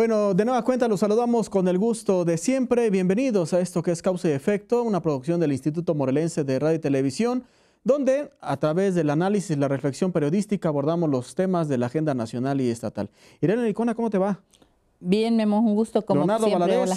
Bueno, de nueva cuenta los saludamos con el gusto de siempre. Bienvenidos a esto que es Causa y Efecto, una producción del Instituto Morelense de Radio y Televisión, donde a través del análisis y la reflexión periodística abordamos los temas de la agenda nacional y estatal. Irene Licona, ¿cómo te va? Bien, Memo, un gusto como Leonardo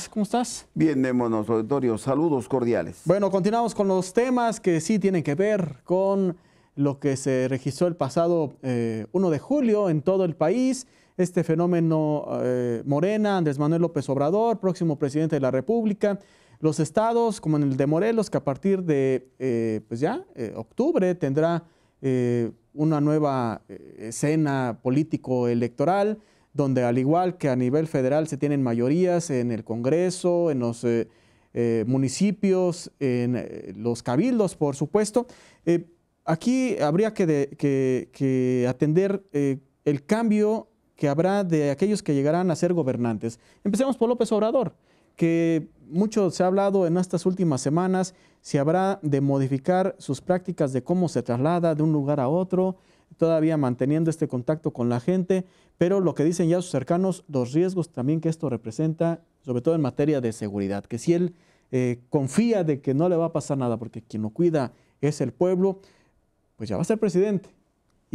¿cómo estás? Bien, Memo, nuestro auditorio, saludos cordiales. Bueno, continuamos con los temas que sí tienen que ver con lo que se registró el pasado 1 eh, de julio en todo el país este fenómeno eh, Morena, Andrés Manuel López Obrador, próximo presidente de la República, los estados, como en el de Morelos, que a partir de, eh, pues ya, eh, octubre tendrá una nueva escena político-electoral, donde al igual que a nivel federal se tienen mayorías en el Congreso, en los... municipios, en los cabildos, por supuesto. aquí habría que, que atender el cambio que habrá de aquellos que llegarán a ser gobernantes. Empecemos por López Obrador, que mucho se ha hablado en estas últimas semanas, si habrá de modificar sus prácticas de cómo se traslada de un lugar a otro, todavía manteniendo este contacto con la gente, pero lo que dicen ya sus cercanos, los riesgos también que esto representa, sobre todo en materia de seguridad, que si él eh, confía de que no le va a pasar nada, porque quien lo cuida es el pueblo, pues ya va a ser presidente.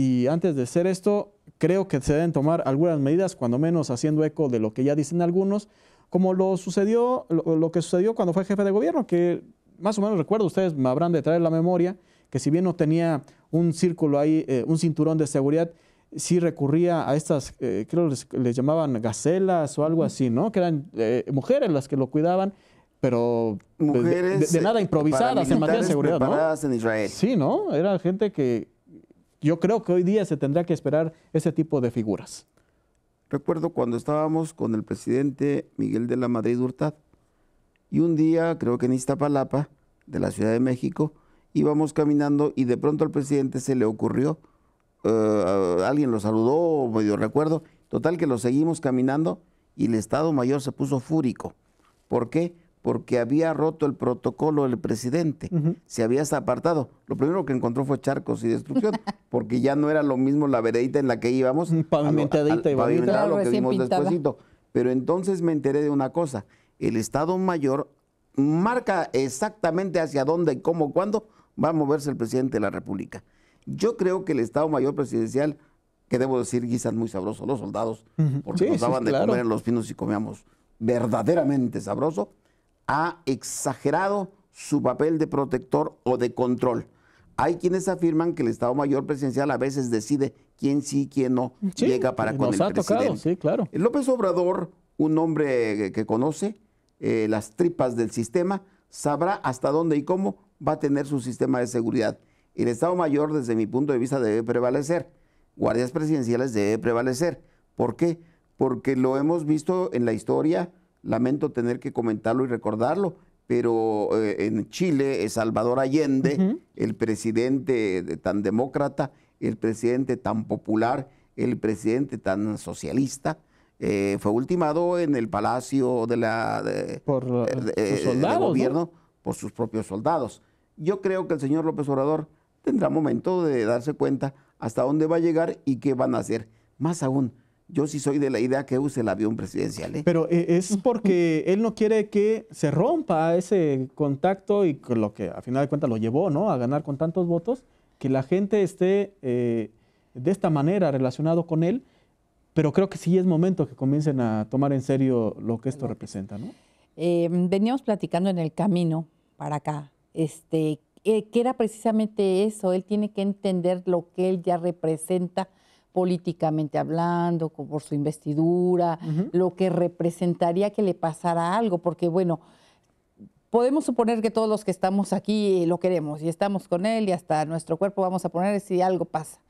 Y antes de hacer esto, creo que se deben tomar algunas medidas, cuando menos haciendo eco de lo que ya dicen algunos, como lo sucedió, lo, que sucedió cuando fue jefe de gobierno, que más o menos recuerdo, ustedes me habrán de traer la memoria, que si bien no tenía un círculo ahí, eh, un cinturón de seguridad, sí recurría a estas, eh, creo les, les, llamaban gacelas o algo así, ¿no? Que eran eh, mujeres las que lo cuidaban, pero mujeres de, nada improvisadas en materia de seguridad. ¿no? Sí, ¿no? Era gente que yo creo que hoy día se tendrá que esperar ese tipo de figuras. Recuerdo cuando estábamos con el presidente Miguel de la Madrid Hurtad y un día, creo que en Iztapalapa, de la Ciudad de México, íbamos caminando y de pronto al presidente se le ocurrió, eh, alguien lo saludó, medio recuerdo, total que lo seguimos caminando y el Estado Mayor se puso fúrico. ¿Por qué? porque había roto el protocolo del presidente, se había apartado. Lo primero que encontró fue charcos y destrucción, porque ya no era lo mismo la veredita en la que íbamos. Pavimentadita y lo que vimos despuesito. Pero entonces me enteré de una cosa, el Estado Mayor marca exactamente hacia dónde y cómo, cuándo va a moverse el presidente de la República. Yo creo que el Estado Mayor Presidencial, que debo decir, quizás muy sabroso los soldados, porque nos daban de comer los pinos y comíamos verdaderamente sabroso, ha exagerado su papel de protector o de control. Hay quienes afirman que el Estado Mayor Presidencial a veces decide quién sí, y quién no llega para con el ha presidente. Tocado, sí, claro. López Obrador, un hombre que conoce eh, las tripas del sistema, sabrá hasta dónde y cómo va a tener su sistema de seguridad. El Estado Mayor, desde mi punto de vista, debe prevalecer. Guardias presidenciales debe prevalecer. ¿Por qué? Porque lo hemos visto en la historia lamento tener que comentarlo y recordarlo, pero eh, en Chile, eh, Salvador Allende, el presidente tan demócrata, el presidente tan popular, el presidente tan socialista, eh, fue ultimado en el palacio de la por gobierno por sus propios soldados. Yo creo que el señor López Obrador tendrá momento de darse cuenta hasta dónde va a llegar y qué van a hacer. Más aún, yo sí soy de la idea que use el avión presidencial. ¿eh? Pero eh, es porque él no quiere que se rompa ese contacto y lo que a final de cuentas lo llevó ¿no? a ganar con tantos votos, que la gente esté eh, de esta manera relacionado con él, pero creo que sí es momento que comiencen a tomar en serio lo que esto representa. ¿no? Em, veníamos platicando en el camino para acá, este, que era precisamente eso, él tiene que entender lo que él ya representa políticamente hablando, por su investidura, lo que representaría que le pasara algo, porque bueno, podemos suponer que todos los que estamos aquí lo queremos y estamos con él y hasta nuestro cuerpo vamos a poner si algo pasa.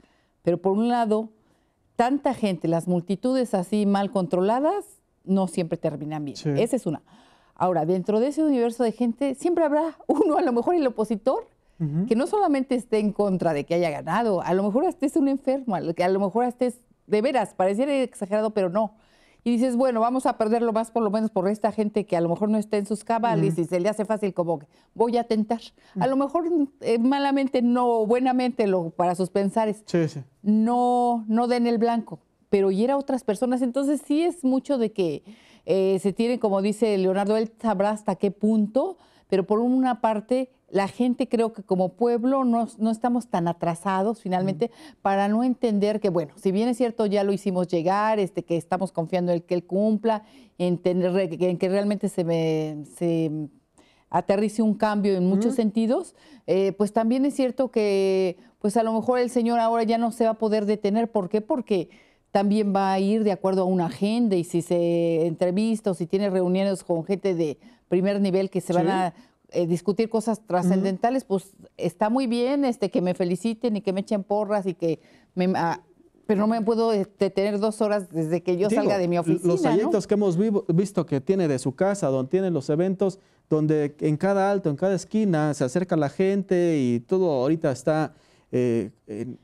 Pero por un lado, tanta gente, las multitudes así mal controladas, no siempre terminan bien. Esa es una. Ahora, dentro de ese universo de gente, siempre habrá uno, a lo mejor el opositor, que no solamente esté en contra de que haya ganado, a lo mejor estés es un enfermo, a lo mejor estés de veras, pareciera exagerado, pero no. Y dices, bueno, vamos a perderlo más por lo menos por esta gente que a lo mejor no está en sus cabales y se le hace fácil como que voy a tentar. A lo mejor eh, malamente no, buenamente lo, para sus pensares, sí, no, no den el blanco, pero hiera a otras personas. Entonces sí es mucho de que eh, se tiene, como dice Leonardo, él sabrá hasta qué punto pero por una parte la gente creo que como pueblo no, estamos tan atrasados finalmente mm. para no entender que, bueno, si bien es cierto, ya lo hicimos llegar, este, que estamos confiando en que él cumpla, en, que realmente se, me, aterrice un cambio en muchos sentidos, eh, pues también es cierto que pues a lo mejor el señor ahora ya no se va a poder detener. ¿Por qué? Porque también va a ir de acuerdo a una agenda y si se entrevista o si tiene reuniones con gente de primer nivel que se van a eh, discutir cosas trascendentales, pues está muy bien este que me feliciten y que me echen porras y que me... Ah, pero no me puedo detener este, dos horas desde que yo salga de mi oficina. Los trayectos que hemos visto que tiene de su casa, donde tiene los eventos, donde en cada alto, en cada esquina se acerca la gente y todo ahorita está eh,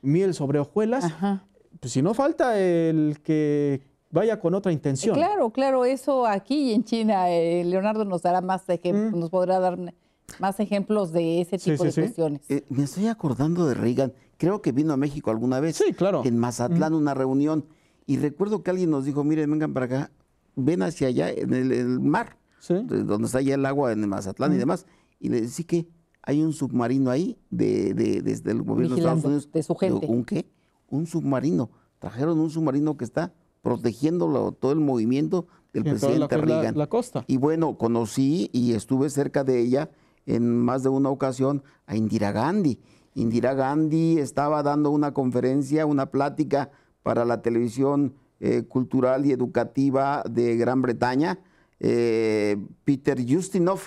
miel sobre hojuelas. Ajá. Pues, si no falta el que vaya con otra intención. Claro, claro, eso aquí en China, eh, Leonardo nos dará más ejemplos, mm. nos podrá dar más ejemplos de ese tipo de cuestiones. Eh, me estoy acordando de Reagan, creo que vino a México alguna vez. Sí, claro. En Mazatlán, mm. una reunión, y recuerdo que alguien nos dijo, miren, vengan para acá, ven hacia allá, en el, mar, donde está ya el agua en Mazatlán y mm. demás, y le decía que hay un submarino ahí de, desde el gobierno de Estados Unidos. De su gente. qué? un submarino. Trajeron un submarino que está protegiendo todo el movimiento del presidente Reagan. costa. Y bueno, conocí y estuve cerca de ella en más de una ocasión a Indira Gandhi. Indira Gandhi estaba dando una conferencia, una plática para la televisión eh, cultural y educativa de Gran Bretaña. Eh, Peter Justinov,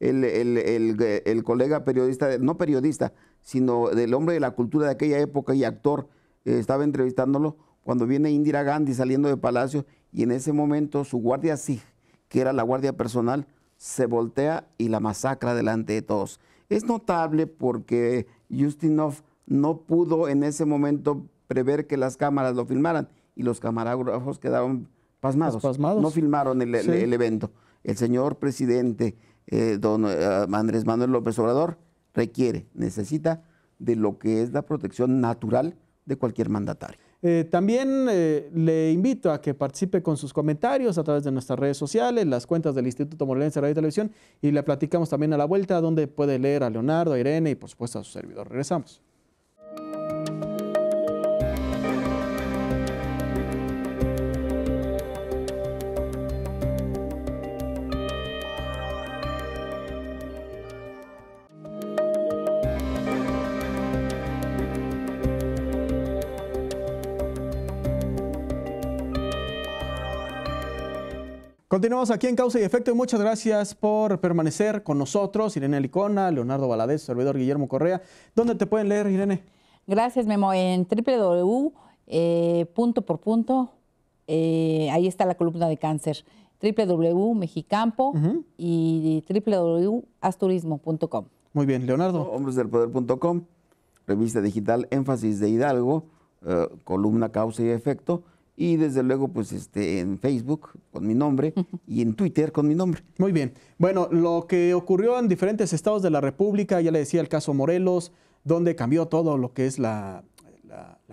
el, el, colega periodista, no periodista, sino del hombre de la cultura de aquella época y actor, eh, estaba entrevistándolo cuando viene Indira Gandhi saliendo de Palacio y en ese momento su guardia SIG, que era la guardia personal, se voltea y la masacra delante de todos. Es notable porque Justinov no pudo en ese momento prever que las cámaras lo filmaran y los camarógrafos quedaron pasmados. pasmados. No filmaron el, evento. El señor presidente, eh, don eh, Andrés Manuel López Obrador, requiere, necesita de lo que es la protección natural de cualquier mandatario. Eh, también eh, le invito a que participe con sus comentarios a través de nuestras redes sociales, las cuentas del Instituto Morelense Radio y Televisión y le platicamos también a la vuelta donde puede leer a Leonardo, a Irene y por supuesto a su servidor. Regresamos. Continuamos aquí en Causa y Efecto y muchas gracias por permanecer con nosotros, Irene Licona, Leonardo Valadez, servidor Guillermo Correa. ¿Dónde te pueden leer, Irene? Gracias, Memo. En www, eh, punto por punto, eh, ahí está la columna de cáncer. www.mexicampo y www.asturismo.com. Muy bien, Leonardo. Hombresdelpoder.com, revista digital Énfasis de Hidalgo, eh, columna Causa y Efecto y desde luego pues este en Facebook con mi nombre y en Twitter con mi nombre. Muy bien. Bueno, lo que ocurrió en diferentes estados de la República, ya le decía el caso Morelos, donde cambió todo lo que es la,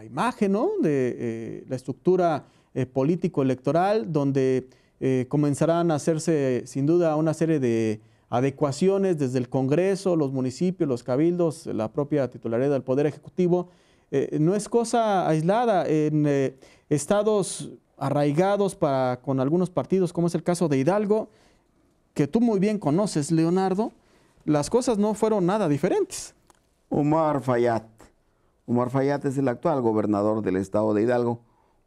imagen, ¿no? De eh, la estructura eh, político-electoral, donde eh, comenzarán a hacerse sin duda una serie de adecuaciones desde el Congreso, los municipios, los cabildos, la propia titularidad del Poder Ejecutivo eh, no es cosa aislada. En eh, estados arraigados para, con algunos partidos, como es el caso de Hidalgo, que tú muy bien conoces, Leonardo, las cosas no fueron nada diferentes. Omar Fayat. Omar Fayat es el actual gobernador del estado de Hidalgo.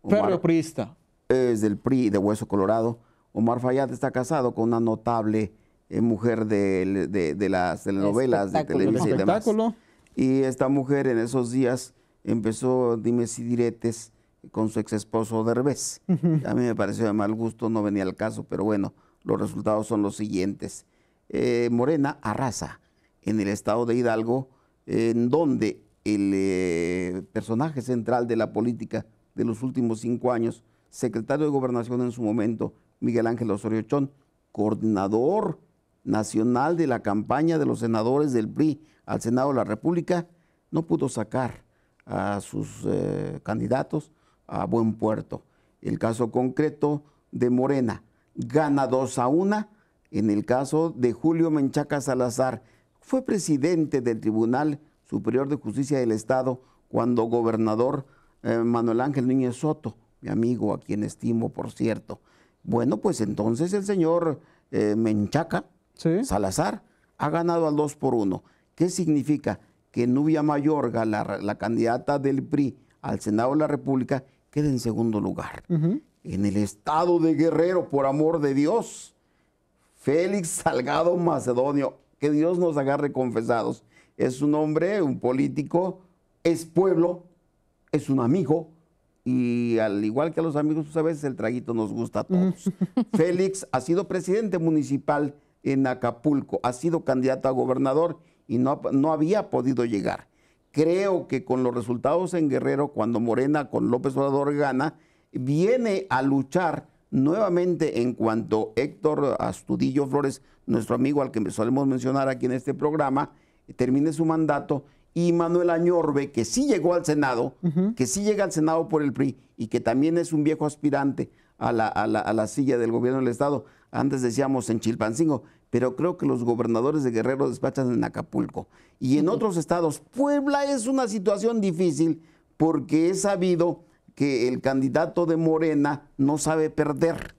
Ferro priista. Es del PRI de Hueso Colorado. Omar Fayat está casado con una notable eh, mujer de, las telenovelas, de, de televisión y demás. Y esta mujer en esos días empezó dime si diretes con su ex esposo Derbez. A mí me pareció de mal gusto, no venía al caso, pero bueno, los resultados son los siguientes. Eh, Morena arrasa en el estado de Hidalgo, en donde el eh, personaje central de la política de los últimos cinco años, secretario de Gobernación en su momento, Miguel Ángel Osorio coordinador nacional de la campaña de los senadores del PRI al Senado de la República, no pudo sacar a sus eh, candidatos a buen puerto. El caso concreto de Morena gana 2 a 1 en el caso de Julio Menchaca Salazar. Fue presidente del Tribunal Superior de Justicia del Estado cuando gobernador eh, Manuel Ángel Núñez Soto, mi amigo a quien estimo, por cierto. Bueno, pues entonces el señor eh, Menchaca Salazar ha ganado al 2 por 1. ¿Qué significa? que Nubia Mayorga, la, candidata del PRI al Senado de la República, quede en segundo lugar. En el estado de Guerrero, por amor de Dios, Félix Salgado Macedonio, que Dios nos agarre confesados, es un hombre, un político, es pueblo, es un amigo, y al igual que a los amigos, pues, a veces el traguito nos gusta a todos. Félix ha sido presidente municipal en Acapulco, ha sido candidato a gobernador y no, había podido llegar. Creo que con los resultados en Guerrero, cuando Morena con López Obrador gana, viene a luchar nuevamente en cuanto Héctor Astudillo Flores, nuestro amigo al que solemos mencionar aquí en este programa, termine su mandato y Manuel Añorbe, que sí llegó al Senado, que sí llega al Senado por el PRI y que también es un viejo aspirante a la silla del gobierno del Estado. Antes decíamos en Chilpancingo, pero creo que los gobernadores de Guerrero despachan en Acapulco. Y en otros estados, Puebla es una situación difícil porque he sabido que el candidato de Morena no sabe perder,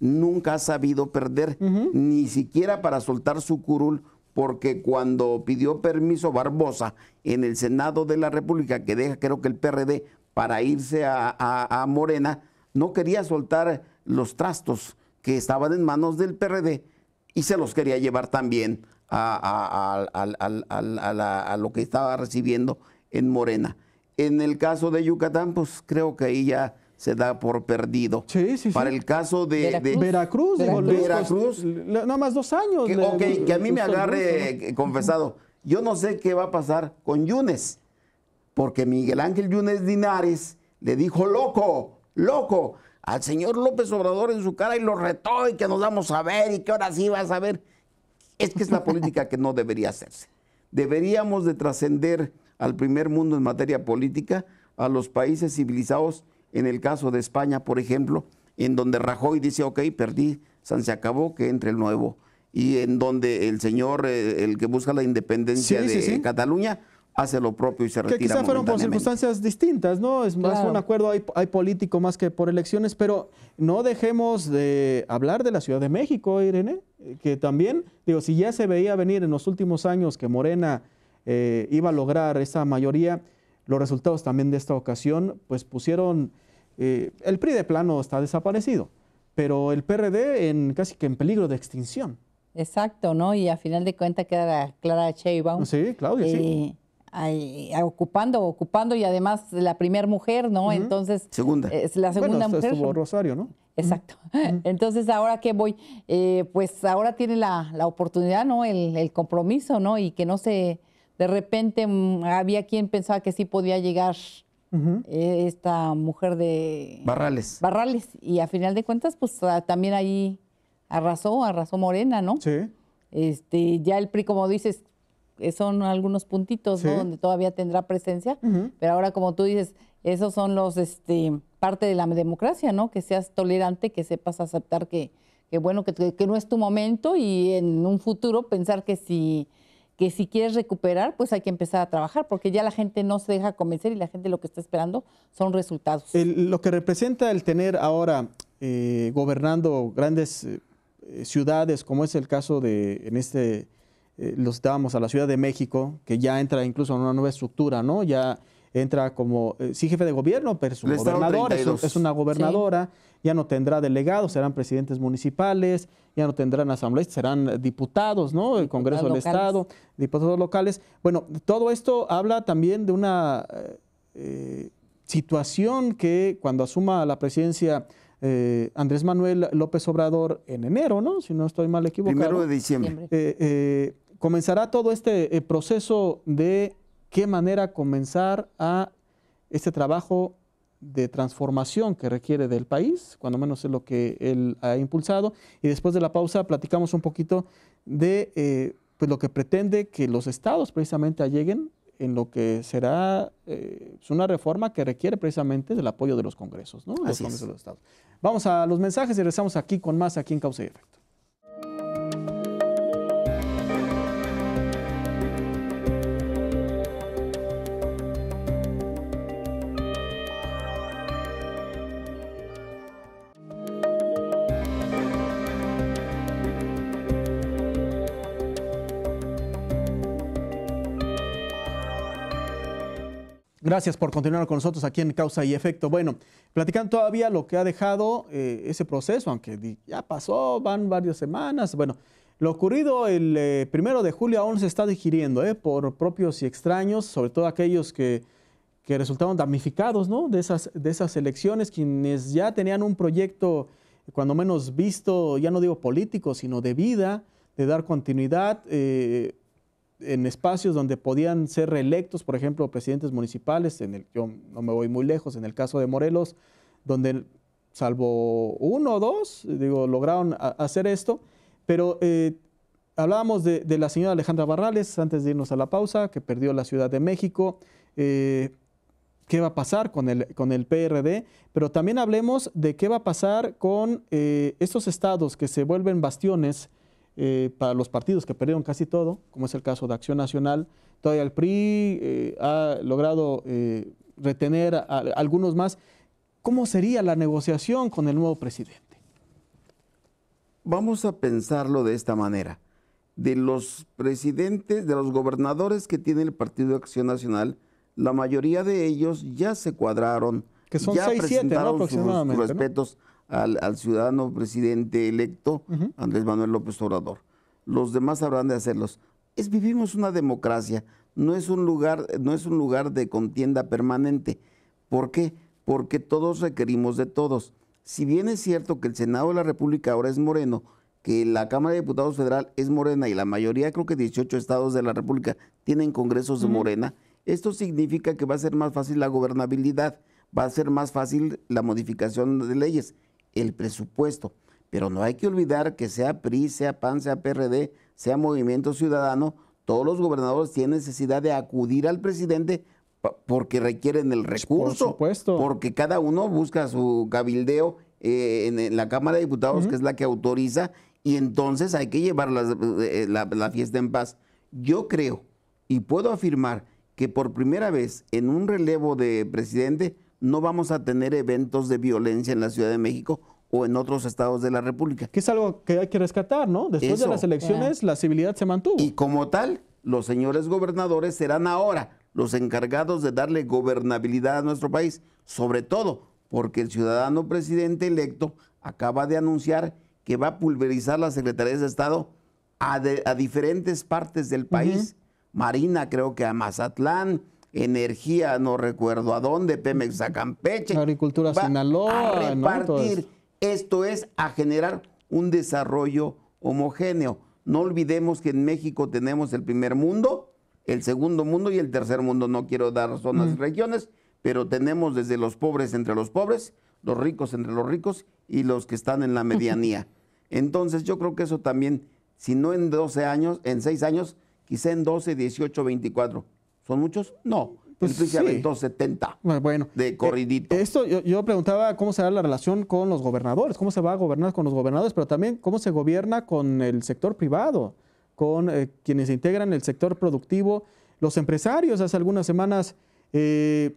nunca ha sabido perder, ni siquiera para soltar su curul, porque cuando pidió permiso Barbosa en el Senado de la República, que deja creo que el PRD para irse a Morena, no quería soltar los trastos que estaban en manos del PRD y se los quería llevar también a, lo que estaba recibiendo en Morena. En el caso de Yucatán, pues creo que ahí ya se da por perdido. Sí, sí, Para el caso de Veracruz, de, Veracruz, Veracruz pues, nada más dos años. Que, a mí me agarre eh, confesado. Yo no sé qué va a pasar con Yunes, porque Miguel Ángel Yunes Dinares le dijo loco, loco al señor López Obrador en su cara y lo retó y que nos vamos a ver y que ahora sí va a saber. Es que es la política que no debería hacerse. Deberíamos de trascender al primer mundo en materia política, a los países civilizados, en el caso de España, por ejemplo, en donde Rajoy dice, ok, perdí, se acabó, que entre el nuevo. Y en donde el señor, eh, el que busca la independencia de Cataluña, hace lo propio y se retira. Que quizá fueron por circunstancias distintas, ¿no? Es más un acuerdo hay, político más que por elecciones, pero no dejemos de hablar de la Ciudad de México, Irene, que también, digo, si ya se veía venir en los últimos años que Morena eh, iba a lograr esa mayoría, los resultados también de esta ocasión, pues pusieron, eh, el PRI de plano está desaparecido, pero el PRD en casi que en peligro de extinción. Exacto, ¿no? Y a final de cuentas queda Clara Baum. Sí, Claudia, sí eh, ocupando, ocupando y además la primera mujer, ¿no? Entonces. Segunda. Eh, es la segunda bueno, mujer. Estuvo Rosario, ¿no? Exacto. Entonces, ¿ahora qué voy? Eh, pues ahora tiene la, oportunidad, ¿no? El, compromiso, ¿no? Y que no se. De repente mm, había quien pensaba que sí podía llegar eh, esta mujer de. Barrales. Barrales. Y a final de cuentas, pues también ahí arrasó, arrasó Morena, ¿no? Sí. Este, ya el PRI, como dices, eh, son algunos puntitos, Donde todavía tendrá presencia, pero ahora como tú dices, esos son los, este, parte de la democracia, ¿no? Que seas tolerante, que sepas aceptar que, bueno, que, no es tu momento y en un futuro pensar que si que si quieres recuperar, pues hay que empezar a trabajar, porque ya la gente no se deja convencer y la gente lo que está esperando son resultados. lo que representa el tener ahora eh, gobernando grandes eh, ciudades, como es el caso de en este eh, los dábamos a la Ciudad de México, que ya entra incluso en una nueva estructura, ¿no? Ya entra como, eh, sí, jefe de gobierno, pero gobernador, es, una gobernadora, ya no tendrá delegados, serán presidentes municipales, ya no tendrán asambleístas, serán diputados, ¿no? El Congreso del Estado, diputados locales. Bueno, todo esto habla también de una eh, situación que cuando asuma la presidencia Andrés Manuel López Obrador en enero, ¿no? Si no estoy mal equivocado. Primero de diciembre. Eh, comenzará todo este eh, proceso de qué manera comenzar a este trabajo de transformación que requiere del país, cuando menos es lo que él ha impulsado. Y después de la pausa platicamos un poquito de eh, pues, lo que pretende que los estados precisamente lleguen en lo que será eh, pues, una reforma que requiere precisamente del apoyo de los congresos, ¿no? Vamos a los mensajes y regresamos aquí con más aquí en Causa y Efecto. Gracias por continuar con nosotros aquí en Causa y Efecto. Bueno, platicando todavía lo que ha dejado eh, ese proceso, aunque ya pasó, van varias semanas. Bueno, lo ocurrido el eh, primero de julio aún se está digiriendo eh, por propios y extraños, sobre todo aquellos que, que resultaron damnificados ¿no? de, esas, de esas elecciones, quienes ya tenían un proyecto, cuando menos visto, ya no digo político, sino de vida, de dar continuidad en espacios donde podían ser reelectos, por ejemplo, presidentes municipales, yo no me voy muy lejos, en el caso de Morelos, donde salvo uno o dos, digo, lograron hacer esto, pero eh, hablábamos de, la señora Alejandra Barrales, antes de irnos a la pausa, que perdió la Ciudad de México, eh, qué va a pasar con el, con el PRD, pero también hablemos de qué va a pasar con eh, estos estados que se vuelven bastiones eh, para los partidos que perdieron casi todo, como es el caso de Acción Nacional. Todavía el PRI eh, ha logrado eh, retener a, algunos más. ¿Cómo sería la negociación con el nuevo presidente? Vamos a pensarlo de esta manera. De los presidentes, de los gobernadores que tiene el Partido de Acción Nacional, la mayoría de ellos ya se cuadraron, que son ya presentaron sus, respetos al, ciudadano presidente electo, Andrés Manuel López Obrador. Los demás habrán de hacerlos. Es, vivimos una democracia, no es un lugar, no es un lugar de contienda permanente. ¿Por qué? Porque todos requerimos de todos. Si bien es cierto que el Senado de la República ahora es moreno, que la Cámara de Diputados Federal es morena y la mayoría, creo que 18 estados de la República, tienen congresos de morena, esto significa que va a ser más fácil la gobernabilidad, va a ser más fácil la modificación de leyes el presupuesto. Pero no hay que olvidar que sea PRI, sea PAN, sea PRD, sea Movimiento Ciudadano, todos los gobernadores tienen necesidad de acudir al presidente porque requieren el pues, recurso. Porque cada uno busca su cabildeo eh, en, la Cámara de Diputados, que es la que autoriza, y entonces hay que llevar eh, la fiesta en paz. Yo creo y puedo afirmar que por primera vez en un relevo de presidente, no vamos a tener eventos de violencia en la Ciudad de México o en otros estados de la República. Que es algo que hay que rescatar, ¿no? Después de las elecciones la civilidad se mantuvo. Y como tal, los señores gobernadores serán ahora los encargados de darle gobernabilidad a nuestro país, sobre todo porque el ciudadano presidente electo acaba de anunciar que va a pulverizar las secretarías de Estado a, diferentes partes del país. Marina creo que a Mazatlán, energía, no recuerdo a dónde, Pemex a Campeche. Agricultura Sinaloa. repartir. Esto es a generar un desarrollo homogéneo. No olvidemos que en México tenemos el primer mundo, el segundo mundo y el tercer mundo. No quiero dar zonas y regiones, pero tenemos desde los pobres entre los pobres, los ricos entre los ricos y los que están en la medianía. Entonces yo creo que eso también, si no en 12 años, en 6 años, quizá en 12, 18, 24 ¿Son muchos? No. Pues sí. bueno, de eh, corridito. esto yo, preguntaba cómo será la relación con los gobernadores, cómo se va a gobernar con los gobernadores, pero también cómo se gobierna con el sector privado, con eh, quienes se integran el sector productivo, los empresarios. Hace algunas semanas, eh,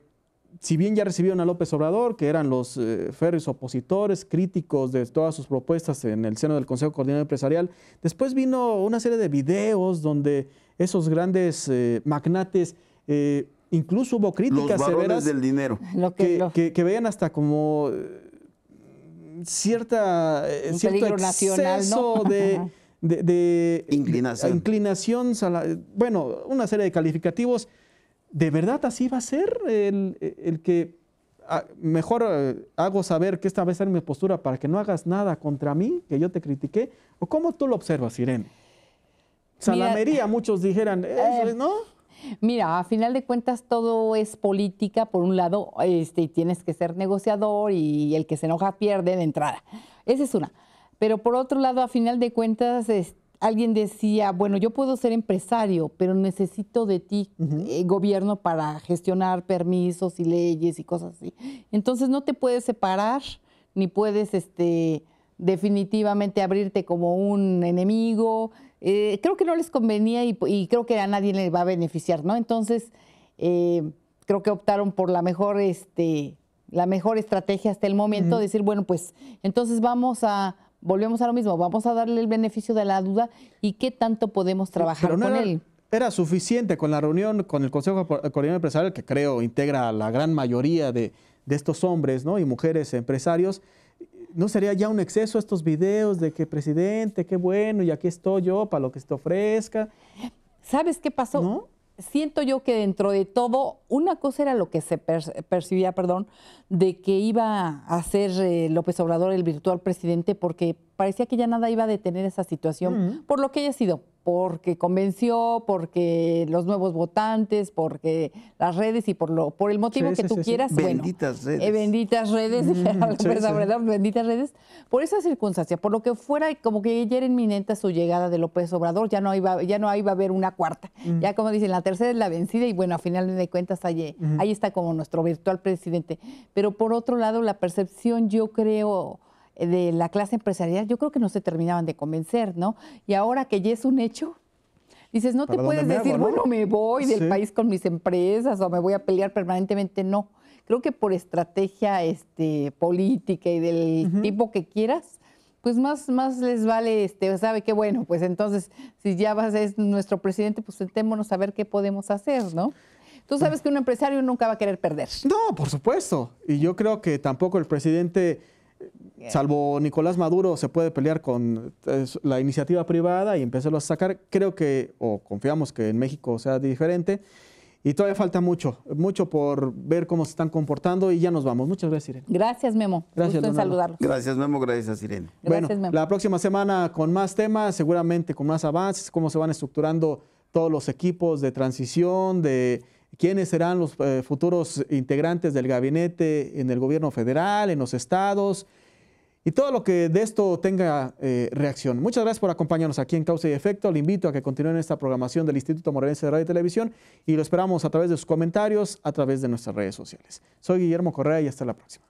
si bien ya recibieron a López Obrador, que eran los férreos opositores, críticos de todas sus propuestas en el seno del Consejo Coordinador Empresarial, después vino una serie de videos donde esos grandes eh, magnates. Eh, incluso hubo críticas Los severas del dinero. Lo que, vean hasta como eh, cierta cierto exceso de, inclinación, inclinación bueno, una serie de calificativos. ¿De verdad así va a ser el, que ah, mejor hago saber que esta va a mi postura para que no hagas nada contra mí, que yo te critiqué? ¿O cómo tú lo observas, Irene? Salamería, muchos dijeran, eh, eh, ¿no? Mira, a final de cuentas todo es política, por un lado, este, tienes que ser negociador y el que se enoja pierde de entrada. Esa es una. Pero por otro lado, a final de cuentas, alguien decía, bueno, yo puedo ser empresario, pero necesito de ti, eh, gobierno, para gestionar permisos y leyes y cosas así. Entonces no te puedes separar, ni puedes este, definitivamente abrirte como un enemigo. Eh, creo que no les convenía y, creo que a nadie le va a beneficiar, ¿no? Entonces, eh, creo que optaron por la mejor, este, la mejor estrategia hasta el momento, decir, bueno, pues entonces vamos a, volvemos a lo mismo, vamos a darle el beneficio de la duda y qué tanto podemos trabajar con era, él. Era suficiente con la reunión con el Consejo Coordinador Empresarial, que creo integra la gran mayoría de, estos hombres ¿no? y mujeres empresarios, ¿no sería ya un exceso estos videos de que presidente, qué bueno, y aquí estoy yo para lo que se te ofrezca? ¿Sabes qué pasó? Siento yo que dentro de todo, una cosa era lo que se percibía, perdón, de que iba a ser eh, López Obrador el virtual presidente, porque parecía que ya nada iba a detener esa situación, mm. por lo que haya sido, porque convenció, porque los nuevos votantes, porque las redes y por lo por el motivo que tú quieras. Benditas eh, redes. benditas redes, mm, verdad, benditas redes. Por esa circunstancia, por lo que fuera, como que ya era inminente su llegada de López Obrador, ya no iba, ya no iba a haber una cuarta. Mm. Ya como dicen, la tercera es la vencida y bueno, a final de cuentas ahí, mm. ahí está como nuestro virtual presidente. Pero por otro lado, la percepción yo creo de la clase empresarial, yo creo que no se terminaban de convencer, ¿no? Y ahora que ya es un hecho, dices, no te puedes decir, bueno, me voy del país con mis empresas o me voy a pelear permanentemente, no. Creo que por estrategia este, política y del tipo que quieras, pues más, más les vale, este, sabe qué? bueno, pues entonces, si ya vas, es nuestro presidente, pues sentémonos a ver qué podemos hacer, ¿no? Tú sabes que un empresario nunca va a querer perder. No, por supuesto. Y yo creo que tampoco el presidente salvo Nicolás Maduro, se puede pelear con la iniciativa privada y empezarlo a sacar. Creo que, o confiamos que en México sea diferente. Y todavía falta mucho, mucho por ver cómo se están comportando y ya nos vamos. Muchas gracias, Irene. Gracias, Memo. Gracias, Gusto en Gracias, Memo. Gracias, Irene. bueno, la próxima semana con más temas, seguramente con más avances, cómo se van estructurando todos los equipos de transición, de quiénes serán los eh, futuros integrantes del gabinete en el gobierno federal, en los estados y todo lo que de esto tenga eh, reacción. Muchas gracias por acompañarnos aquí en Causa y Efecto. Le invito a que continúen esta programación del Instituto Morelense de Radio y Televisión y lo esperamos a través de sus comentarios, a través de nuestras redes sociales. Soy Guillermo Correa y hasta la próxima.